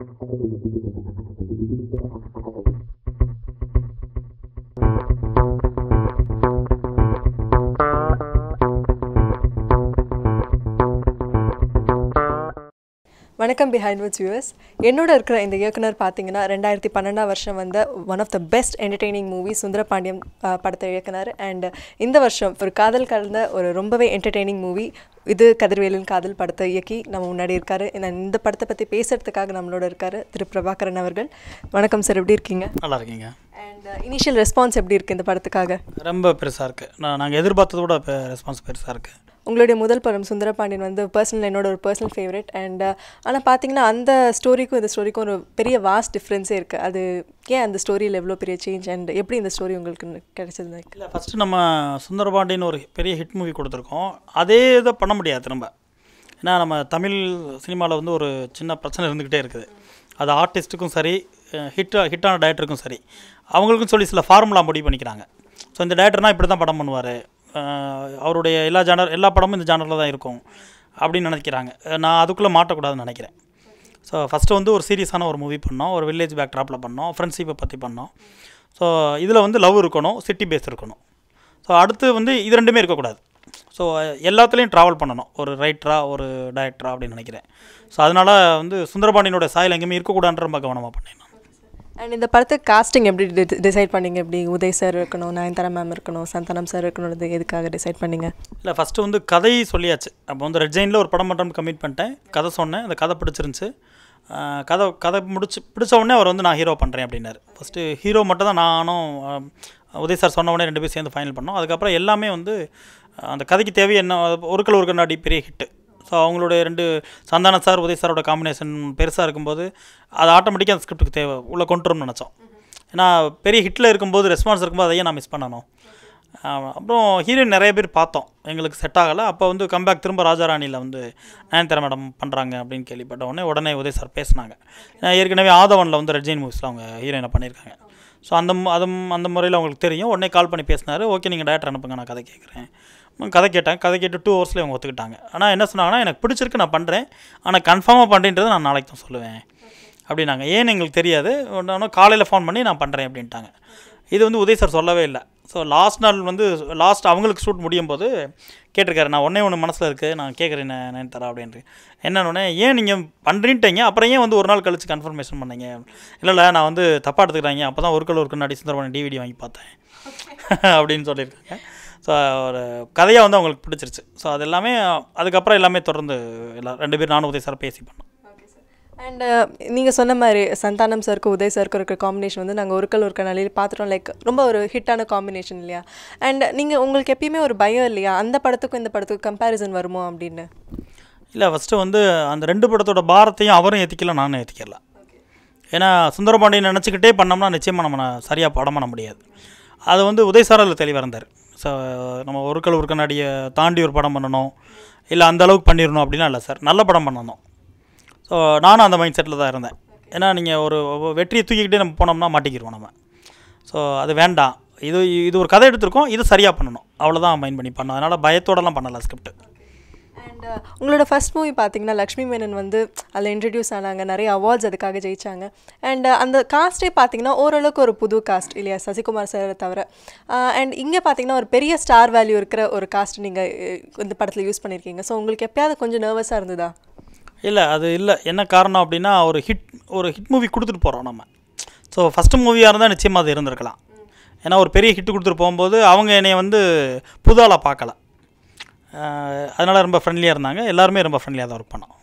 Thank you. வணக்கம் behind with us என்னோட இருக்கிற இந்த இயக்குனர் பார்த்தீங்கன்னா ரெண்டாயிரத்தி பன்னெண்டாம் வருஷம் வந்த one of the best entertaining movie Sundarapandian படத்தை இயக்குனர் அண்ட் இந்த வருஷம் ஒரு காதல் கலந்த ஒரு ரொம்பவே என்டர்டெய்னிங் மூவி இது கதிர்வேலின் காதல் படத்தை இயக்கி நம்ம முன்னாடி இருக்காரு இந்த படத்தை பற்றி பேசுகிறதுக்காக நம்மளோட இருக்கார் திரு பிரபாகரன் அவர்கள் வணக்கம் சார் எப்படி இருக்கீங்க நல்லா இருக்கீங்க அண்ட் இனிஷியல் ரெஸ்பான்ஸ் எப்படி இருக்குது இந்த படத்துக்காக ரொம்ப பெருசாக இருக்குது நான் நாங்கள் எதிர்பார்த்ததோட ரெஸ்பான்ஸ் பெருசாக இருக்குது உங்களுடைய முதல் படம் சுந்தரபாண்டியன் வந்து பர்சனல் என்னோட ஒரு பர்சனல் ஃபேவரட் அண்ட் uh, ஆனால் பார்த்தீங்கன்னா அந்த ஸ்டோரிக்கும் இந்த ஸ்டோரிக்கும் ஒரு பெரிய வாஸ்ட் டிஃப்ரென்ஸே இருக்குது அது ஏன் அந்த ஸ்டோரியில் எவ்வளோ பெரிய சேஞ்ச் அண்ட் எப்படி இந்த ஸ்டோரி உங்களுக்கு கிடைச்சது இல்லை ஃபஸ்ட்டு நம்ம சுந்தரபாண்டியன் ஒரு பெரிய ஹிட் மூவி கொடுத்துருக்கோம் அதே இதை பண்ண முடியாது திரும்ப ஏன்னா நம்ம தமிழ் சினிமாவில் வந்து ஒரு சின்ன பிரச்சனை இருந்துக்கிட்டே இருக்குது அது ஆர்டிஸ்ட்டுக்கும் சரி ஹிட் ஹிட்டான டேரக்டருக்கும் சரி அவங்களுக்கும் சொல்லி சில ஃபார்முலா முடிவு பண்ணிக்கிறாங்க ஸோ இந்த டேரக்டர்னால் இப்படி தான் படம் பண்ணுவார் அவருடைய எல்லா ஜானர் எல்லா படமும் இந்த ஜானரில் தான் இருக்கும் அப்படின்னு நினைக்கிறாங்க நான் அதுக்குள்ளே மாட்டக்கூடாதுன்னு நினைக்கிறேன் ஸோ ஃபஸ்ட்டு வந்து ஒரு சீரியஸான ஒரு மூவி பண்ணோம் ஒரு வில்லேஜ் பேக் ட்ராப்பில் பண்ணோம் ஃப்ரெண்ட்ஷிப்பை பற்றி பண்ணோம் ஸோ இதில் வந்து லவ் இருக்கணும் சிட்டி பேஸ் இருக்கணும் ஸோ அடுத்து வந்து இது ரெண்டுமே இருக்கக்கூடாது ஸோ எல்லாத்துலேயும் ட்ராவல் பண்ணணும் ஒரு ரைட்டராக ஒரு டைரக்டராக அப்படின்னு நினைக்கிறேன் ஸோ அதனால் வந்து சுந்தரபாண்டியனுடைய சாயில் எங்கேயுமே இருக்கக்கூடாதுன்ற ரொம்ப கவனமாக பண்ணிடணும் அண்ட் இந்த படத்தை காஸ்டிங் எப்படி டிசைட் பண்ணிங்க எப்படி உதய் சார் இருக்கணும் நயன்தாரா மேம் இருக்கணும் சந்தானம் சார் இருக்கணும் எதுக்காக டிசைட் பண்ணிங்க இல்லை ஃபஸ்ட்டு வந்து கதை சொல்லியாச்சு அப்போ வந்து ரெட் ஜெயினில் ஒரு படம் மட்டும் கம்மிட் பண்ணிட்டேன் கதை சொன்னேன் அந்த கதை பிடிச்சிருந்துச்சு கதை கதை முடிச்சு பிடிச்ச உடனே அவர் வந்து நான் ஹீரோ பண்ணுறேன் அப்படின்னாரு ஃபஸ்ட்டு ஹீரோ மட்டும் தான் நானும் உதய் சார் சொன்ன உடனே ரெண்டு பேரும் சேர்ந்து ஃபைனல் பண்ணோம் அதுக்கப்புறம் எல்லாமே வந்து அந்த கதைக்கு தேவை என்ன கல் ஒரு கண்ணாடி பெரிய ஹிட்டு ஸோ அவங்களுடைய ரெண்டு சந்தான சார் உதய சாரோட காம்பினேஷன் பெருசாக இருக்கும்போது அது ஆட்டோமேட்டிக்காக அந்த ஸ்கிரிப்டுக்கு தேவை உள்ளே கொண்டு வரணும்னு நினச்சோம் ஏன்னா பெரிய ஹிட்டில் இருக்கும்போது ரெஸ்பான்ஸ் இருக்கும்போது அதையே நான் மிஸ் பண்ணணும் அப்புறம் ஹீரோயின் நிறைய பேர் பார்த்தோம் எங்களுக்கு செட் ஆகலை அப்போ வந்து கம்பேக் திரும்ப ராஜாராணியில் வந்து நயன்தாரா மேடம் பண்ணுறாங்க அப்படின்னு கேள்விப்பட்ட உடனே உடனே உதய் சார் பேசினாங்க ஏற்கனவே ஆதவனில் வந்து ரஜினி மூவிஸில் அவங்க ஹீரோயினை பண்ணியிருக்காங்க ஸோ அந்த அது அந்த முறையில் அவங்களுக்கு தெரியும் உடனே கால் பண்ணி பேசினார் ஓகே நீங்கள் டேரக்டர் அனுப்புங்க நான் கதை கேட்குறேன் கதை கேட்டேன் கதை கேட்டு டூ ஹவர்ஸில் இவங்க ஒத்துக்கிட்டாங்க ஆனால் என்ன சொன்னாங்கன்னா எனக்கு பிடிச்சிருக்கு நான் பண்ணுறேன் ஆனால் கன்ஃபார்மாக பண்ணுறேன்றது நான் நாளைக்கு தான் சொல்லுவேன் அப்படின்னாங்க ஏன்னு எங்களுக்கு தெரியாது ஒன்று காலையில் ஃபோன் பண்ணி நான் பண்ணுறேன் அப்படின்ட்டாங்க இது வந்து உதய் சார் சொல்லவே இல்லை ஸோ லாஸ்ட் நாள் வந்து லாஸ்ட் அவங்களுக்கு ஷூட் முடியும் போது கேட்டிருக்காரு நான் ஒன்றே ஒன்று மனசில் இருக்குது நான் கேட்குறேன் என்ன தரேன் அப்படின்ட்டு என்னன்னு ஏன் நீங்கள் பண்ணுறீன்ட்டீங்க அப்புறம் ஏன் வந்து ஒரு நாள் கழித்து கன்ஃபர்மேஷன் பண்ணீங்க இல்லை இல்லை நான் வந்து தப்பாக எடுத்துக்கிறாங்க அப்போ தான் ஒரு கல் ஒரு கண்ணாடி சுந்தரமான டிவிடி வாங்கி பார்த்தேன் அப்படின்னு சொல்லியிருக்காங்க ஸோ ஒரு கதையாக வந்து அவங்களுக்கு பிடிச்சிருச்சு ஸோ அது எல்லாமே அதுக்கப்புறம் எல்லாமே தொடர்ந்து எல்லா ரெண்டு பேரும் நானும் உதவி சார் பேசி பண்ணோம் அண்ட் uh, நீங்கள் சொன்ன மாதிரி சந்தானம் சருக்கு உதய் சருக்கு இருக்கிற காம்பினேஷன் வந்து நாங்கள் ஒருக்கல் ஒரு நிலையில் பார்த்துட்டோம் லைக் ரொம்ப ஒரு ஹிட்டான காம்பினேஷன் இல்லையா அண்ட் நீங்கள் உங்களுக்கு எப்பயுமே ஒரு பயம் இல்லையா அந்த படத்துக்கும் இந்த படத்துக்கும் கம்பேரிசன் வருமோ அப்படின்னு இல்லை ஃபஸ்ட்டு வந்து அந்த ரெண்டு படத்தோட பாரத்தையும் அவரும் ஏற்றிக்கல நானும் ஏற்றிக்கல ஏன்னா சுந்தரபாண்டியன் நினச்சிக்கிட்டே பண்ணோம்னா நிச்சயமாக நம்ம சரியாக படம் பண்ண முடியாது அது வந்து உதய் சாரில் தெளிவாக இருந்தார் ஸோ நம்ம ஒருக்கல் ஒரு கண்ணாடியை தாண்டி ஒரு படம் பண்ணணும் இல்லை அந்த அளவுக்கு பண்ணிடணும் அப்படின்னா இல்லை சார் நல்ல படம் பண்ணணும் ஸோ நானும் அந்த மைண்ட் செட்டில் தான் இருந்தேன் ஏன்னா நீங்கள் ஒரு வெற்றியை தூக்கிக்கிட்டே நம்ம போனோம்னா மாட்டிக்கிடுவோம் நம்ம ஸோ அது வேண்டாம் இது இது ஒரு கதை எடுத்திருக்கோம் இது சரியாக பண்ணணும் அவ்வளோதான் மைண்ட் பண்ணி பண்ணோம் அதனால் பயத்தோடலாம் பண்ணலாம் ஸ்கிரிப்ட் அண்ட் உங்களோட ஃபஸ்ட் மூவி பார்த்தீங்கன்னா லக்ஷ்மி மேனன் வந்து அதில் இன்ட்ரடியூஸ் ஆனாங்க நிறைய அவார்ட்ஸ் அதுக்காக ஜெயித்தாங்க அண்ட் uh, அந்த காஸ்ட்டே பார்த்தீங்கன்னா ஓரளவுக்கு ஒரு புது காஸ்ட் இல்லையா சசிகுமார் சாரை தவிர அண்ட் uh, இங்கே பார்த்தீங்கன்னா ஒரு பெரிய ஸ்டார் வேல்யூ இருக்கிற ஒரு காஸ்ட் நீங்கள் இந்த படத்தில் யூஸ் பண்ணியிருக்கீங்க ஸோ உங்களுக்கு எப்பயாவது கொஞ்சம் நர்வஸாக இருந்ததா இல்லை அது இல்லை என்ன காரணம் அப்படின்னா ஒரு ஹிட் ஒரு ஹிட் மூவி கொடுத்துட்டு போகிறோம் நம்ம ஸோ ஃபஸ்ட்டு மூவியாக இருந்தால் நிச்சயமாக அது இருந்திருக்கலாம் ஏன்னா ஒரு பெரிய ஹிட்டு கொடுத்துட்டு போகும்போது அவங்க என்னை வந்து புதாலாக பார்க்கல அதனால் ரொம்ப ஃப்ரெண்ட்லியாக இருந்தாங்க எல்லாருமே ரொம்ப ஃப்ரெண்ட்லியாக தான் ஒர்க் பண்ணோம்